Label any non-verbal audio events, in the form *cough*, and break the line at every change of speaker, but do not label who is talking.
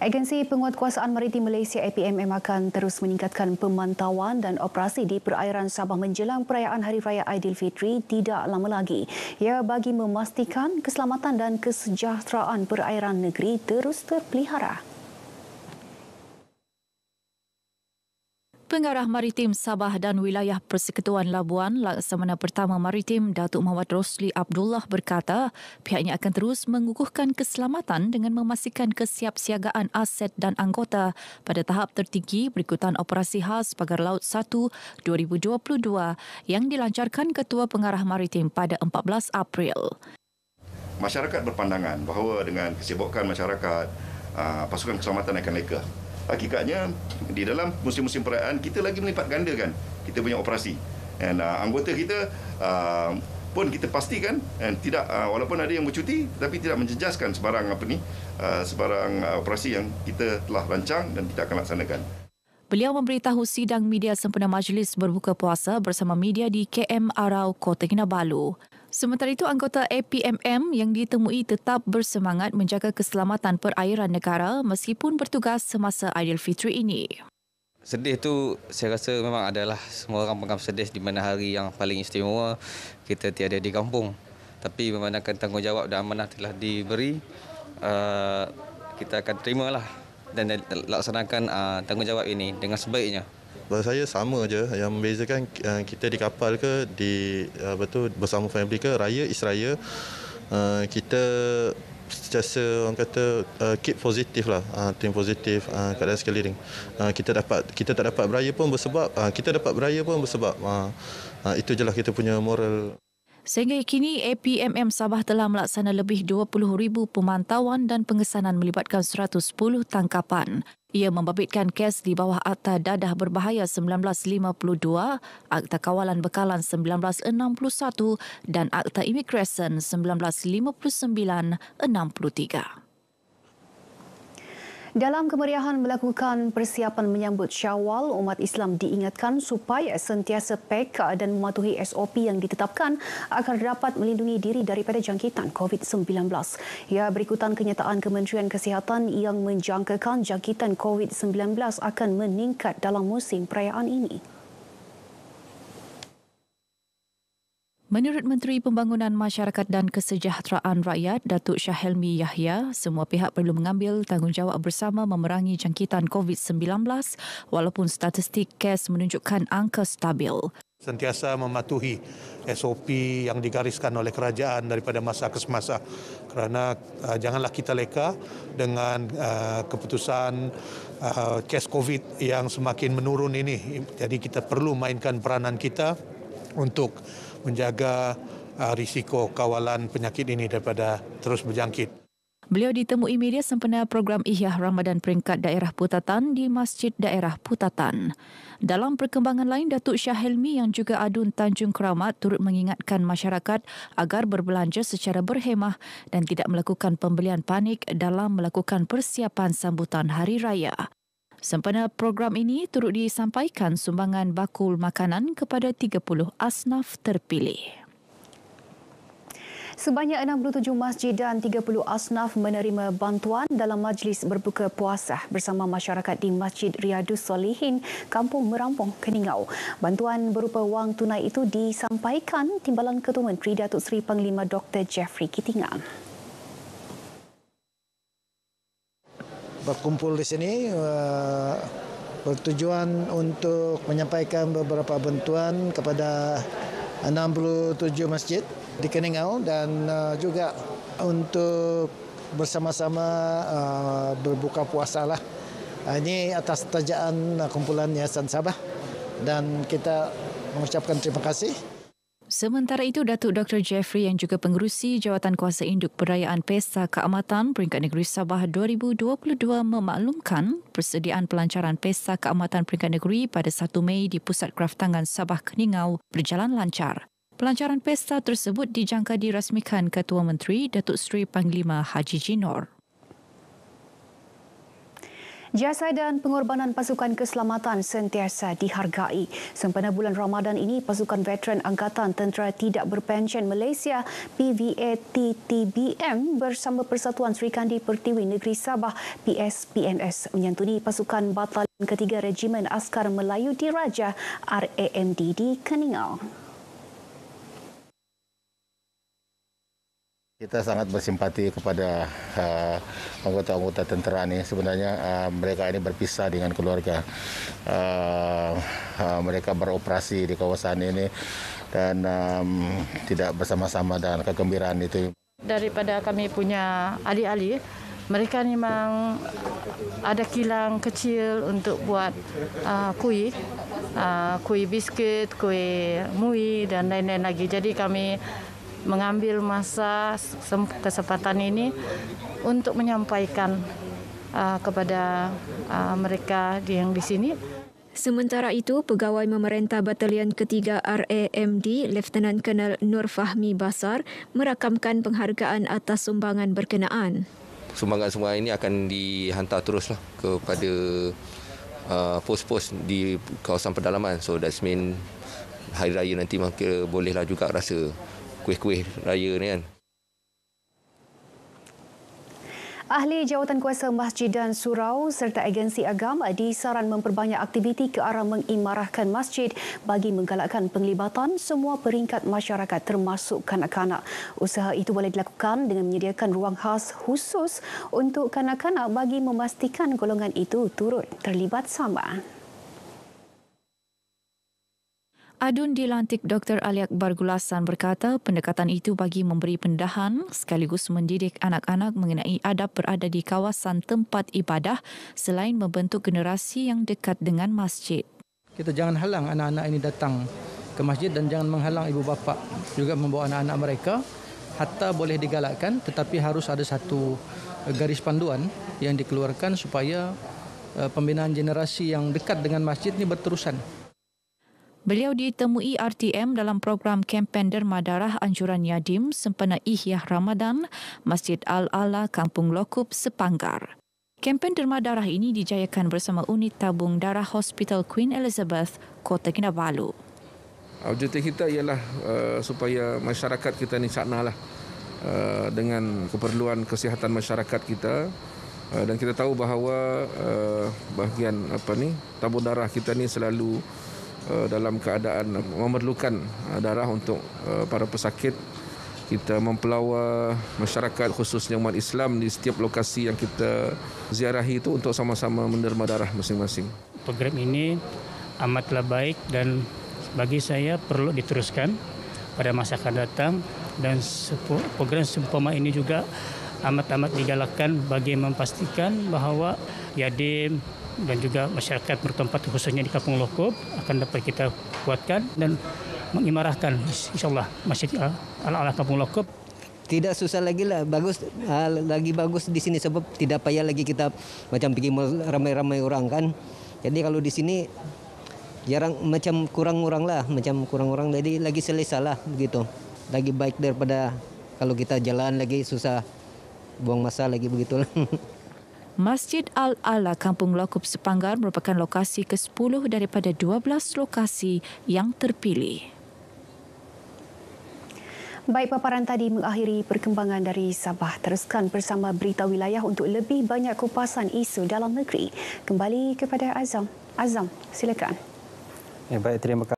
Agensi Penguatkuasaan Maritim Malaysia APMM akan terus meningkatkan pemantauan dan operasi di perairan Sabah menjelang perayaan Hari Raya Aidilfitri tidak lama lagi. Ia bagi memastikan keselamatan dan kesejahteraan perairan negeri terus terpelihara.
Pengarah Maritim Sabah dan Wilayah Persekutuan Labuan, Laksamana Pertama Maritim Datuk Mawad Rosli Abdullah berkata, pihaknya akan terus mengukuhkan keselamatan dengan memastikan kesiapsiagaan aset dan anggota pada tahap tertinggi berikutan operasi khas Pagar Laut 1 2022 yang dilancarkan Ketua Pengarah Maritim pada 14 April.
Masyarakat berpandangan bahawa dengan kesibukan masyarakat, ah, pasukan keselamatan akan leka hakikatnya di dalam musim-musim perayaan kita lagi melipat gandakan kita punya operasi dan uh, anggota kita uh, pun kita pastikan dan tidak uh, walaupun ada yang bercuti tapi tidak menjejaskan sebarang apa ni uh, sebarang uh, operasi yang kita telah rancang dan kita akan laksanakan
Beliau memberitahu sidang media sempena majlis berbuka puasa bersama media di KM Arau, Kota Kinabalu. Sementara itu, anggota APMM yang ditemui tetap bersemangat menjaga keselamatan perairan negara meskipun bertugas semasa Aidilfitri ini.
Sedih tu saya rasa memang adalah semua orang pengam sedih di mana hari yang paling istimewa kita tiada di kampung. Tapi memandangkan tanggungjawab dan amanah telah diberi, eh, kita akan terimalah dan laksanakan eh, tanggungjawab ini dengan sebaiknya.
Bagi saya sama aja yang membezakan uh, kita di kapal ke di eh, apa tu bersama family ke raya Israel eh, kita secara orang kata keep positif lah ah, team positif ah, kadang kat sekeliling ah, kita dapat kita tak dapat beraya pun bersebab kita dapat beraya pun bersebab itu jelah kita punya moral Sehingga kini, APMM Sabah telah melaksana lebih 20,000 pemantauan dan pengesanan melibatkan 110 tangkapan. Ia membabitkan kes di bawah Akta Dadah Berbahaya 1952, Akta Kawalan Bekalan 1961 dan Akta Imigresen 1959-63.
Dalam kemeriahan melakukan persiapan menyambut syawal, umat Islam diingatkan supaya sentiasa peka dan mematuhi SOP yang ditetapkan agar dapat melindungi diri daripada jangkitan COVID-19. Ya, berikutan kenyataan Kementerian Kesihatan yang menjangkakan jangkitan COVID-19 akan meningkat dalam musim perayaan ini. Menurut Menteri Pembangunan Masyarakat
dan Kesejahteraan Rakyat, Datuk Syahelmi Yahya, semua pihak perlu mengambil tanggungjawab bersama memerangi jangkitan COVID-19 walaupun statistik kes menunjukkan angka stabil. Sentiasa mematuhi SOP yang digariskan oleh kerajaan daripada masa ke semasa kerana uh, janganlah kita leka dengan uh, keputusan uh, kes COVID yang semakin menurun ini. Jadi kita perlu mainkan peranan kita untuk menjaga uh, risiko kawalan penyakit ini daripada terus berjangkit. Beliau ditemui media sempena program Ihya Ramadan peringkat daerah Putatan di Masjid Daerah Putatan. Dalam perkembangan lain, Datuk Syah Helmi yang juga adun Tanjung Keramat turut mengingatkan masyarakat agar berbelanja secara berhemah dan tidak melakukan pembelian panik dalam melakukan persiapan sambutan Hari Raya. Sempena program ini turut disampaikan sumbangan bakul makanan kepada 30 asnaf terpilih.
Sebanyak 67 masjid dan 30 asnaf menerima bantuan dalam majlis berbuka puasa bersama masyarakat di Masjid Riyadus Salihin, Kampung Merampung, Keningau. Bantuan berupa wang tunai itu disampaikan Timbalan Ketua Menteri Datuk Seri Panglima Dr. Jeffrey Kitingang. berkumpul di sini eh, bertujuan untuk menyampaikan beberapa bantuan kepada 67 masjid di Keningau dan eh, juga untuk bersama-sama eh, berbuka puasa lah. ini atas tajaan kumpulan Yayasan Sabah dan kita mengucapkan terima kasih
Sementara itu, Datuk Dr. Jeffrey yang juga pengerusi Jawatan Kuasa Induk Perayaan Pesta Keamatan Peringkat Negeri Sabah 2022 memaklumkan persediaan pelancaran Pesta Keamatan Peringkat Negeri pada 1 Mei di Pusat Kraftangan Sabah Keningau berjalan lancar. Pelancaran pesta tersebut dijangka dirasmikan Ketua Menteri Datuk Seri Panglima Haji Jinor.
Jasa dan pengorbanan pasukan keselamatan sentiasa dihargai. Sempena bulan Ramadan ini, pasukan veteran Angkatan Tentera Tidak Berpension Malaysia PVATTBM bersama Persatuan Sri Kandi Pertiwi Negeri Sabah PSPNS menyantuni pasukan Batalion Ketiga Regimen Askar Melayu Diraja (RAMDD) di Keningau.
Kita sangat bersimpati kepada uh, anggota-anggota uh, tentera ini. Sebenarnya uh, mereka ini berpisah dengan keluarga. Uh, uh, mereka beroperasi di kawasan ini dan um, tidak bersama-sama dengan kegembiraan itu. Daripada kami punya ahli-ahli, mereka memang ada kilang kecil untuk buat uh, kuih, uh, kuih biskuit, kuih mui dan lain-lain lagi. Jadi kami mengambil masa kesempatan ini untuk menyampaikan uh,
kepada uh, mereka yang di sini. Sementara itu, pegawai memerintah batalion ketiga RAMD, Leftenan Colonel Nur Fahmi Basar, merakamkan penghargaan atas sumbangan berkenaan.
Sumbangan semua ini akan dihantar teruslah kepada uh, pos-pos di kawasan pedalaman. So that's mean hari raya nanti mungkin bolehlah juga rasa kuih-kuih raya ni kan.
Ahli jawatan kuasa masjid dan surau serta agensi agama disaran memperbanyak aktiviti ke arah mengimarahkan masjid bagi menggalakkan penglibatan semua peringkat masyarakat termasuk kanak-kanak. Usaha itu boleh dilakukan dengan menyediakan ruang khas khusus untuk kanak-kanak bagi memastikan golongan itu turut terlibat sama.
Adun dilantik Dr. Aliak Bargulasan berkata pendekatan itu bagi memberi pendahan sekaligus mendidik anak-anak mengenai adab berada di kawasan tempat ibadah selain membentuk generasi yang dekat dengan masjid. Kita jangan halang anak-anak ini datang ke masjid dan jangan menghalang ibu bapa juga membawa anak-anak mereka. Hatta boleh digalakkan tetapi harus ada satu eh, garis panduan yang dikeluarkan supaya eh, pembinaan generasi yang dekat dengan masjid ini berterusan. Beliau ditemui RTM dalam program kempen derma darah anjuran Yadim sempena Ihyah Ramadan, Masjid Al-Ala, Kampung Lokup, Sepanggar. Kempen derma darah ini dijayakan bersama unit tabung darah Hospital Queen Elizabeth, Kota Kinabalu. Objektif kita ialah uh, supaya masyarakat kita ini sakna lah, uh, dengan keperluan kesihatan masyarakat kita uh, dan kita tahu bahawa uh, bahagian apa ni tabung darah kita ni selalu Eh, dalam keadaan memerlukan eh, darah untuk eh, para pesakit kita mempelawa masyarakat khususnya umat Islam di setiap lokasi yang kita ziarahi itu untuk sama-sama menerima darah masing-masing. Program ini amatlah baik dan bagi saya perlu diteruskan pada masa akan datang dan program sempoma ini juga amat-amat digalakkan bagi memastikan bahawa Yadim, dan juga masyarakat bertempat khususnya di Kampung Lokob akan dapat kita kuatkan dan mengimarahkan insya Allah masjid ala-ala Kampung Lokob
tidak susah lagi lah bagus uh, lagi bagus di sini sebab tidak payah lagi kita macam pergi ramai-ramai orang kan jadi kalau di sini jarang macam kurang orang lah macam kurang orang jadi lagi selesa lah begitu lagi baik daripada kalau kita jalan lagi susah buang masa lagi begitulah *laughs*
Masjid Al-Ala Kampung Lokup Sepanggar merupakan lokasi ke-10 daripada 12 lokasi yang terpilih.
Baik paparan tadi mengakhiri perkembangan dari Sabah. Teruskan bersama Berita Wilayah untuk lebih banyak kupasan isu dalam negeri. Kembali kepada Azam. Azam, silakan. Ya, baik, terima kasih.